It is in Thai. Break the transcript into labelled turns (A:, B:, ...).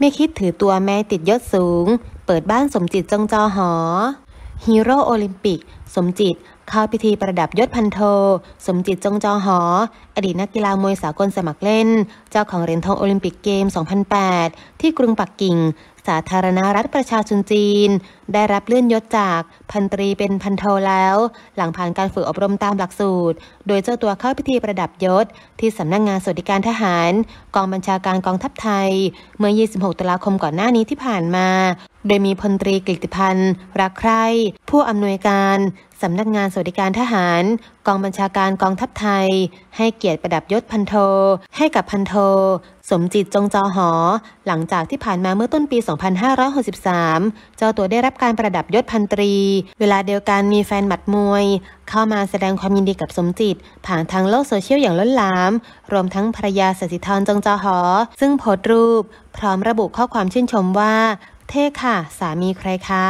A: ไม่คิดถือตัวแม่ติดยศสูง เปิดบ้านสมจิตจงจอหอ ฮีโร่โอลิมปิก สมจิต เข้าพิธีประดับยศพันโทสมจิตจงจอหอ อดีตนักกีฬามวยสากลสมัครเล่น เจ้าของเหรียญทองโอลิมปิกเกม 2008 ที่กรุงปักกิ่งสาธารณรัฐประชาชนจีน ได้รับเลื่อนยศจากพันตรีเป็นพันโทแล้ว หลังผ่านการฝึกอบรมตามหลักสูตร โดยเจ้าตัวเข้าพิธีประดับยศที่สำนักงงานสวัสดิการทหาร กองบัญชาการกองทัพไทย เมื่อ 26 ตุลาคมก่อนหน้านี้ที่ผ่านมา โดยมีพลตรีกฤติพันธ์รักใคร่ผู้อำนวยการ สำนักงานสวัสดิการทหารกองบัญชาการกองทัพไทย ให้เกียรติประดับยศพันโท ให้กับพันโท สมจิตจงจอหอ หลังจากที่ผ่านมาเมื่อต้นปี 2563 เจ้าตัวได้รับการประดับยศพันตรี เวลาเดียวกันมีแฟนหมัดมวย เข้ามาแสดงความยินดีกับสมจิต ผ่านทางโลกโซเชียลอย่างล้นหลาม รวมทั้งภรรยาสสิธรจงจอหอ ซึ่งโพสต์รูปพร้อมระบุข้อความชื่นชมว่า เท่ค่ะ สามีใครคะ